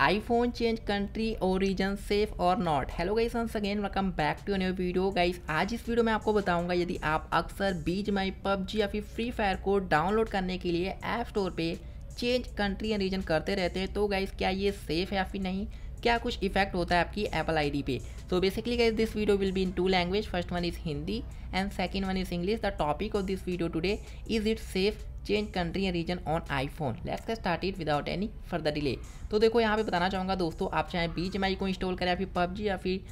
iPhone change country origin safe और not hello guys once again welcome back to new video guys आज इस video में आपको बताऊंगा यदि आप अक्सर बीज माई पबजी या फिर फ्री फायर को डाउनलोड करने के लिए ऐप स्टोर पे चेंज कंट्री एंड रीजन करते रहते हैं तो गाइस क्या ये सेफ है या फिर नहीं क्या कुछ इफेक्ट होता है आपकी एप्पल आईडी पे so basically guys this video will be in two language first one is Hindi and second one is English the topic of this video today is it safe change country and region on iPhone let's का start it without any further delay तो देखो यहाँ पे बताना चाहूँगा दोस्तों आप चाहे बीच एम को इंस्टॉल करें या फिर पबजी या फिर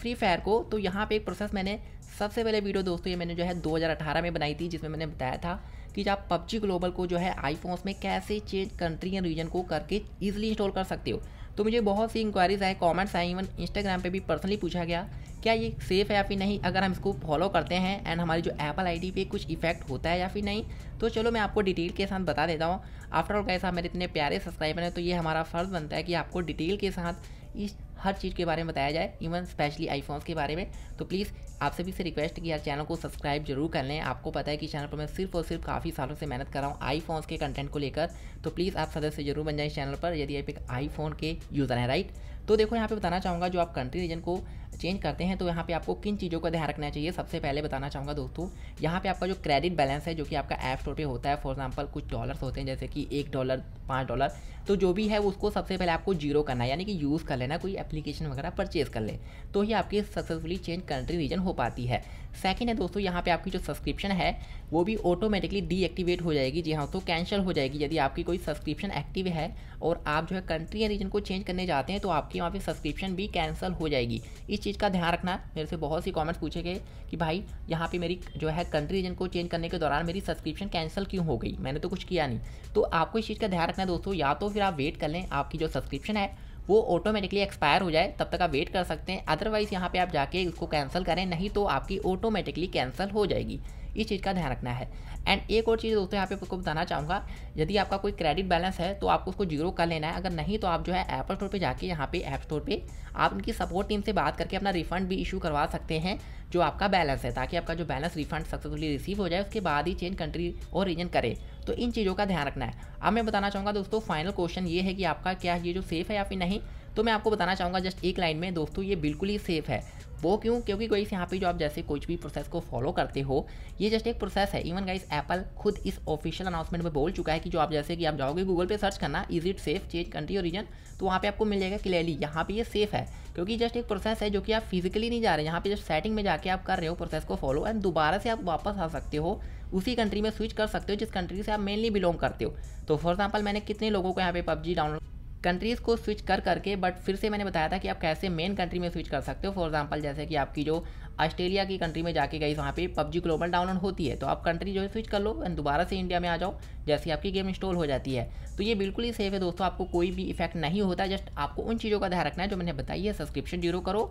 फ्री फायर को तो यहाँ पे एक प्रोसेस मैंने सबसे पहले वीडियो दोस्तों ये मैंने जो है 2018 में बनाई थी जिसमें मैंने बताया था कि आप पबजी ग्लोबल को जो है आईफोन्स में कैसे चेंज कंट्री एंड रीजन को करके ईजिली इंस्टॉल कर सकते हो तो मुझे बहुत सी इंक्वायरीज आए कॉमेंट्स आए इवन इंस्टाग्राम पर भी पर्सनली पूछा गया क्या ये सेफ़ है या फिर नहीं अगर हम इसको फॉलो करते हैं एंड हमारी जो एप्पल आई पे कुछ इफेक्ट होता है या फिर नहीं तो चलो मैं आपको डिटेल के साथ बता देता हूँ आफ्टर ऑल कैसा मेरे इतने प्यारे सब्सक्राइबर हैं तो ये हमारा फ़र्ज़ बनता है कि आपको डिटेल के साथ इस हर चीज़ के बारे में बताया जाए इवन स्पेशली आईफोन्स के बारे में तो प्लीज़ आप सभी से रिक्वेस्ट कि यार चैनल को सब्सक्राइब जरूर कर लें आपको पता है कि चैनल पर मैं सिर्फ और सिर्फ काफ़ी सालों से मेहनत कर रहा हूँ आईफोन्स के कंटेंट को लेकर तो प्लीज़ आप सदस्य जरूर बन जाए इस चैनल पर यदि आप एक आईफोन के यूज़र हैं राइट तो देखो यहाँ पे बताना चाहूँगा जो आप कंट्री रीजन को चेंज करते हैं तो यहाँ पे आपको किन चीज़ों का ध्यान रखना चाहिए सबसे पहले बताना चाहूँगा दोस्तों यहाँ पे आपका जो क्रेडिट बैलेंस है जो कि आपका ऐप स्टोर पे होता है फॉर एग्जांपल कुछ डॉलर्स होते हैं जैसे कि एक डॉलर पाँच डॉलर तो जो भी है उसको सबसे पहले आपको जीरो करना है यानी कि यूज़ कर लेना कोई एप्लीकेशन वगैरह परचेज कर लें तो ही आपकी सक्सेसफुली चेंज कंट्री रीजन हो पाती है सेकेंड है दोस्तों यहाँ पे आपकी जो सब्सक्रिप्शन है वो भी ऑटोमेटिकली डीएक्टिवेट हो जाएगी जी हाँ तो कैंसिल हो जाएगी यदि आपकी कोई सब्सक्रिप्शन एक्टिव है और आप जो है कंट्री या रीजन को चेंज करने जाते हैं तो आपकी वहाँ पे सब्सक्रिप्शन भी कैंसिल हो जाएगी इस चीज़ का ध्यान रखना मेरे से बहुत सी कॉमेंट्स पूछे गए कि भाई यहाँ पर मेरी जो है कंट्री रीजन को चेंज करने के दौरान मेरी सब्सक्रिप्शन कैंसिल क्यों हो गई मैंने तो कुछ किया नहीं तो आपको इस चीज़ का ध्यान रखना दोस्तों या तो फिर आप वेट कर लें आपकी जो सब्सक्रिप्शन है वो ऑटोमेटिकली एक्सपायर हो जाए तब तक आप वेट कर सकते हैं अदरवाइज़ यहाँ पे आप जाके इसको कैंसिल करें नहीं तो आपकी ऑटोमेटिकली कैंसिल हो जाएगी इस चीज़ का ध्यान रखना है एंड एक और चीज़ दोस्तों यहाँ पे आपको बताना चाहूँगा यदि आपका कोई क्रेडिट बैलेंस है तो आपको उसको जीरो कर लेना है अगर नहीं तो आप जो है एप्पल स्टोर पे जाके यहाँ पे ऐप स्टोर पे आप उनकी सपोर्ट टीम से बात करके अपना रिफंड भी इशू करवा सकते हैं जो आपका बैलेंस है ताकि आपका जो बैलेंस रिफंड सक्सेसफुली रिसीव हो जाए उसके बाद ही चेंज कंट्री और रीजन करें तो इन चीज़ों का ध्यान रखना है अब मैं बताना चाहूँगा दोस्तों फाइनल क्वेश्चन ये है कि आपका क्या ये जो सेफ़ है या फिर नहीं तो मैं आपको बताना चाहूँगा जस्ट एक लाइन में दोस्तों ये बिल्कुल ही सेफ़ है वो क्यों क्योंकि गाइस यहाँ पे जो आप जैसे कुछ भी प्रोसेस को फॉलो करते हो ये जस्ट एक प्रोसेस है इवन गाइस एप्पल खुद इस ऑफिशियल अनाउंसमेंट में बोल चुका है कि जो आप जैसे कि आप जाओगे गूगल पे सर्च करना is it safe change country और रीजन तो वहाँ पे आपको मिल जाएगा क्लियरली यहाँ पे ये सेफ है क्योंकि जस्ट एक प्रोसेस है जो कि आप फिजिकली नहीं जा रहे यहाँ पे जस्ट सेटिंग में जाके आप कर रहे हो प्रोसेस को फॉलो एंड दोबारा से आप वापस आ सकते हो उसी कंट्री में स्विच कर सकते हो जिस कंट्री से आप मेनली बिलोंग करते हो तो फॉर एग्जाम्पल मैंने कितने लोगों को यहाँ पे पबजी डाउनलोड कंट्रीज़ को स्विच कर करके बट फिर से मैंने बताया था कि आप कैसे मेन कंट्री में स्विच कर सकते हो फॉर एग्जाम्पल जैसे कि आपकी जो ऑस्ट्रेलिया की कंट्री में जाके गई वहाँ पे पबजी ग्लोबल डाउनलोड होती है तो आप कंट्री जो है स्विच कर लो एंड दोबारा से इंडिया में आ जाओ जैसे आपकी गेम इंस्टॉल हो जाती है तो ये बिल्कुल ही सेफ है दोस्तों आपको कोई भी इफेक्ट नहीं होता जस्ट आपको उन चीज़ों का ध्यान रखना है जो मैंने बताई है सब्सक्रिप्शन जीरो करो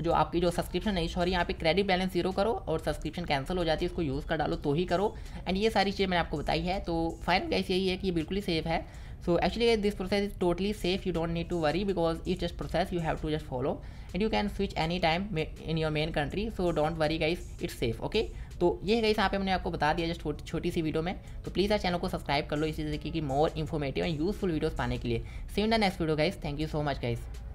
जो आपकी जो सब्सक्रिप्शन नहीं सॉरी यहाँ पे क्रेडिट बैलेंस जीरो करो और सब्सक्रिप्शन कैंसिल हो जाती है उसको यूज़ कर डालो तो ही करो एंड ये सारी चीज़ें मैंने आपको बताई है तो फाइनल गाइस यही है कि ये बिल्कुल ही सेफ है so actually this process is totally safe you don't need to worry because it's just process you have to just follow and you can switch any time in your main country so don't worry guys it's safe okay तो ये guys यहाँ पे मैंने आपको बता दिया just छोटी छोटी सी वीडियो में तो प्लीज़ आप चैनल को सब्सक्राइब कर लो इसी तरीके की more informative and useful videos पाने के लिए same the next video guys thank you so much guys